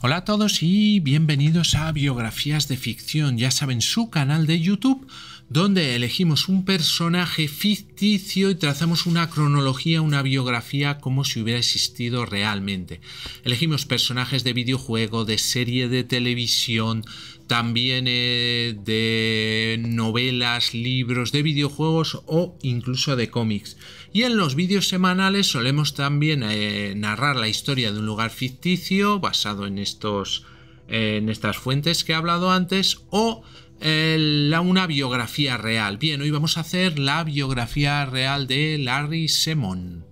Hola a todos y bienvenidos a Biografías de Ficción, ya saben, su canal de YouTube donde elegimos un personaje ficticio y trazamos una cronología, una biografía como si hubiera existido realmente. Elegimos personajes de videojuego, de serie de televisión, también eh, de novelas, libros, de videojuegos o incluso de cómics. Y en los vídeos semanales solemos también eh, narrar la historia de un lugar ficticio basado en, estos, en estas fuentes que he hablado antes o la una biografía real. Bien, hoy vamos a hacer la biografía real de Larry Semon.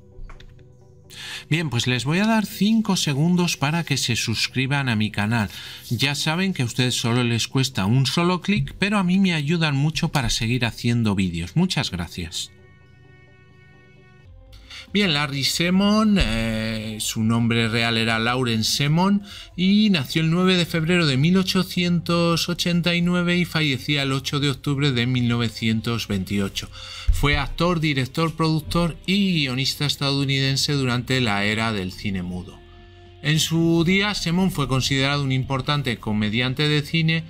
Bien, pues les voy a dar 5 segundos para que se suscriban a mi canal. Ya saben que a ustedes solo les cuesta un solo clic, pero a mí me ayudan mucho para seguir haciendo vídeos. Muchas gracias. Bien, Larry Semon, eh, su nombre real era Lauren Semon y nació el 9 de febrero de 1889 y fallecía el 8 de octubre de 1928. Fue actor, director, productor y guionista estadounidense durante la era del cine mudo. En su día, Semon fue considerado un importante comediante de cine,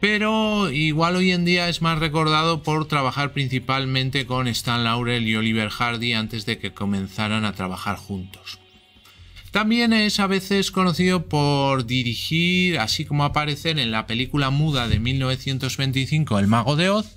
pero igual hoy en día es más recordado por trabajar principalmente con Stan Laurel y Oliver Hardy antes de que comenzaran a trabajar juntos. También es a veces conocido por dirigir, así como aparecer en la película muda de 1925 El Mago de Oz,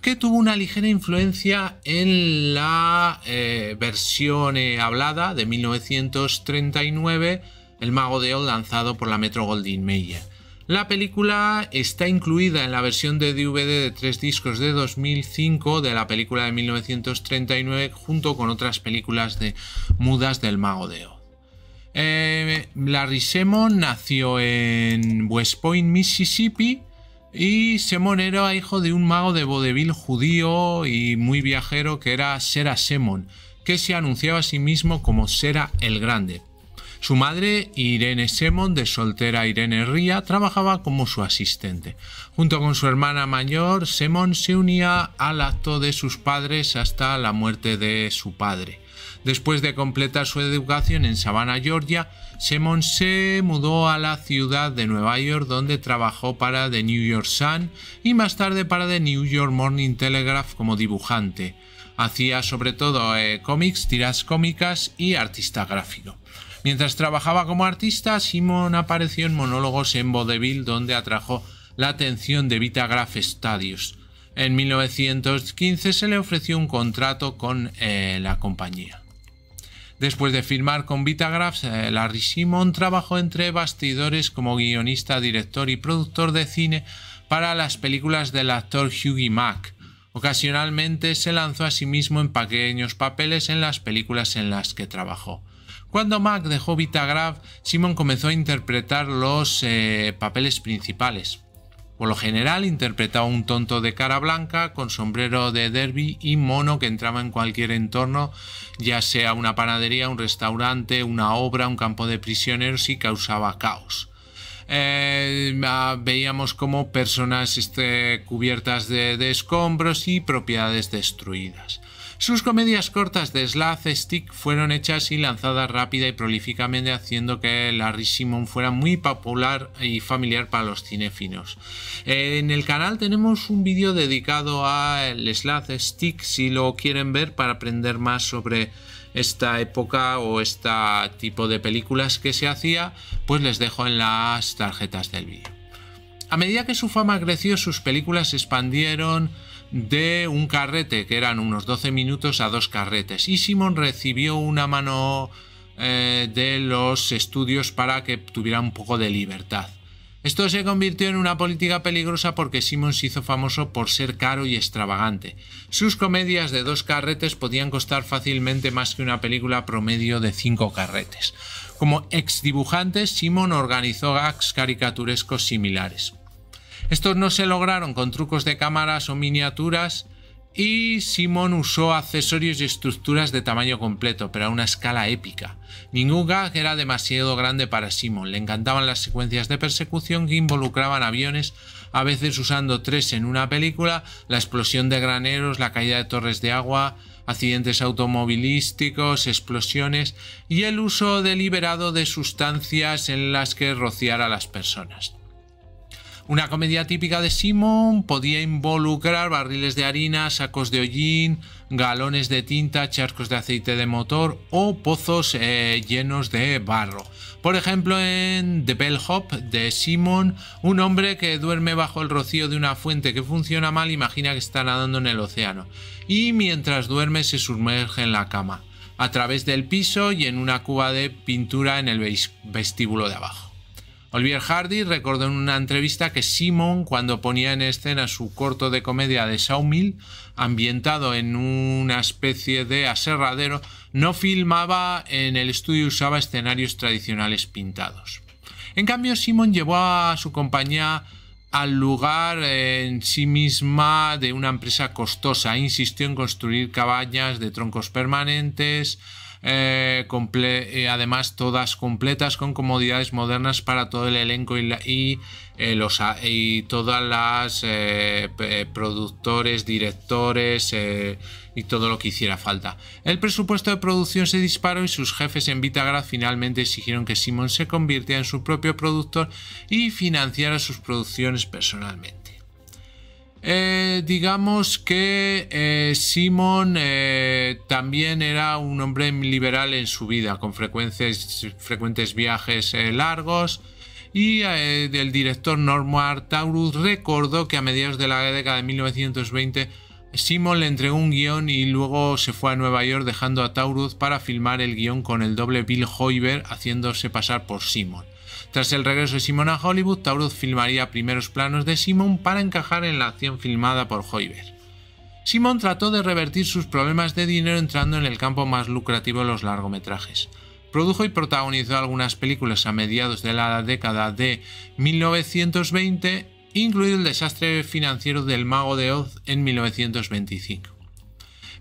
que tuvo una ligera influencia en la eh, versión eh, hablada de 1939 El Mago de Oz lanzado por la Metro Goldwyn Mayer. La película está incluida en la versión de DVD de tres discos de 2005 de la película de 1939 junto con otras películas de mudas del Mago de Oz. Eh, Larry Semon nació en West Point, Mississippi. Y Semon era hijo de un mago de vodevil judío y muy viajero que era Sera Semon, que se anunciaba a sí mismo como Sera el Grande. Su madre, Irene Semon, de soltera Irene Ría, trabajaba como su asistente. Junto con su hermana mayor, Semon se unía al acto de sus padres hasta la muerte de su padre. Después de completar su educación en Savannah, Georgia, Simon se mudó a la ciudad de Nueva York donde trabajó para The New York Sun y más tarde para The New York Morning Telegraph como dibujante. Hacía sobre todo eh, cómics, tiras cómicas y artista gráfico. Mientras trabajaba como artista, Simon apareció en monólogos en Vaudeville donde atrajo la atención de Vitagraph Studios. En 1915 se le ofreció un contrato con eh, la compañía. Después de firmar con Vitagraph, eh, Larry Simon trabajó entre bastidores como guionista, director y productor de cine para las películas del actor Hughie Mack. Ocasionalmente se lanzó a sí mismo en pequeños papeles en las películas en las que trabajó. Cuando Mack dejó Vitagraph, Simon comenzó a interpretar los eh, papeles principales. Por lo general interpretaba un tonto de cara blanca con sombrero de derby y mono que entraba en cualquier entorno, ya sea una panadería, un restaurante, una obra, un campo de prisioneros y causaba caos. Eh, ah, veíamos como personas este, cubiertas de escombros y propiedades destruidas. Sus comedias cortas de Slav Stick fueron hechas y lanzadas rápida y prolíficamente, haciendo que Larry Simon fuera muy popular y familiar para los cinéfilos. En el canal tenemos un vídeo dedicado a el Stick si lo quieren ver para aprender más sobre esta época o este tipo de películas que se hacía, pues les dejo en las tarjetas del vídeo. A medida que su fama creció, sus películas se expandieron de un carrete, que eran unos 12 minutos a dos carretes. Y Simon recibió una mano eh, de los estudios para que tuviera un poco de libertad. Esto se convirtió en una política peligrosa porque Simon se hizo famoso por ser caro y extravagante. Sus comedias de dos carretes podían costar fácilmente más que una película promedio de cinco carretes. Como ex exdibujante, Simon organizó gags caricaturescos similares. Estos no se lograron con trucos de cámaras o miniaturas y Simon usó accesorios y estructuras de tamaño completo, pero a una escala épica. Ningún gag era demasiado grande para Simon, le encantaban las secuencias de persecución que involucraban aviones, a veces usando tres en una película, la explosión de graneros, la caída de torres de agua, accidentes automovilísticos, explosiones y el uso deliberado de sustancias en las que rociar a las personas. Una comedia típica de Simon podía involucrar barriles de harina, sacos de hollín, galones de tinta, charcos de aceite de motor o pozos eh, llenos de barro. Por ejemplo, en The Bell Hop de Simon, un hombre que duerme bajo el rocío de una fuente que funciona mal imagina que está nadando en el océano y mientras duerme se sumerge en la cama, a través del piso y en una cuba de pintura en el vestíbulo de abajo. Olivier Hardy recordó en una entrevista que Simon, cuando ponía en escena su corto de comedia de saumil ambientado en una especie de aserradero, no filmaba en el estudio y usaba escenarios tradicionales pintados. En cambio, Simon llevó a su compañía al lugar eh, en sí misma de una empresa costosa. Insistió en construir cabañas de troncos permanentes, eh, eh, además todas completas con comodidades modernas para todo el elenco y, eh, los, y todas las productores, directores y todo lo que hiciera falta. El presupuesto de producción se disparó y sus jefes en Vitagrad finalmente exigieron que Simon se convirtiera en su propio productor y financiara sus producciones personalmente. Eh, digamos que eh, Simon eh, también era un hombre liberal en su vida, con frecuentes, viajes largos. Y el director Norman Taurus recordó que a mediados de la década de 1920 Simon le entregó un guión y luego se fue a Nueva York dejando a Taurus para filmar el guión con el doble Bill Hoiber haciéndose pasar por Simon. Tras el regreso de Simon a Hollywood, Taurus filmaría primeros planos de Simon para encajar en la acción filmada por Hoibert. Simon trató de revertir sus problemas de dinero entrando en el campo más lucrativo de los largometrajes. Produjo y protagonizó algunas películas a mediados de la década de 1920, incluido el desastre financiero del Mago de Oz en 1925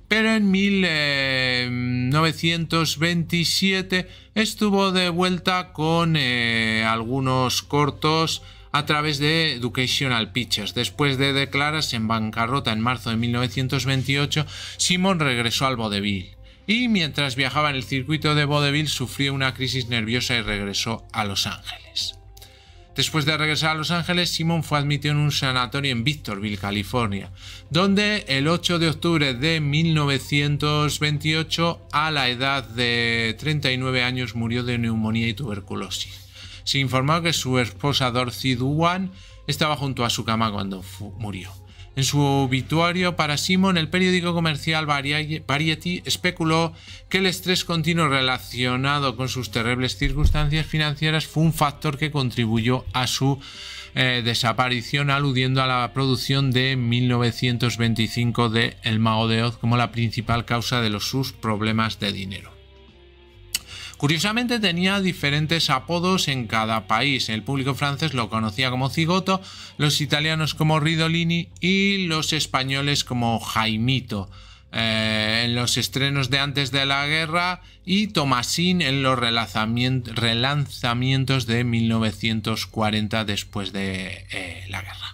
pero en 1927 eh, estuvo de vuelta con eh, algunos cortos a través de Educational Pictures. Después de declararse en bancarrota en marzo de 1928, Simon regresó al vodevil y mientras viajaba en el circuito de vodevil sufrió una crisis nerviosa y regresó a Los Ángeles. Después de regresar a Los Ángeles, Simon fue admitido en un sanatorio en Victorville, California, donde el 8 de octubre de 1928, a la edad de 39 años, murió de neumonía y tuberculosis. Se informó que su esposa Dorothy Duane estaba junto a su cama cuando murió. En su obituario para Simon, el periódico comercial Variety especuló que el estrés continuo relacionado con sus terribles circunstancias financieras fue un factor que contribuyó a su eh, desaparición, aludiendo a la producción de 1925 de El Mago de Oz como la principal causa de los, sus problemas de dinero. Curiosamente tenía diferentes apodos en cada país. El público francés lo conocía como Cigoto, los italianos como Ridolini y los españoles como Jaimito. Eh, en los estrenos de antes de la guerra y Tomasín en los relanzamientos de 1940 después de eh, la guerra.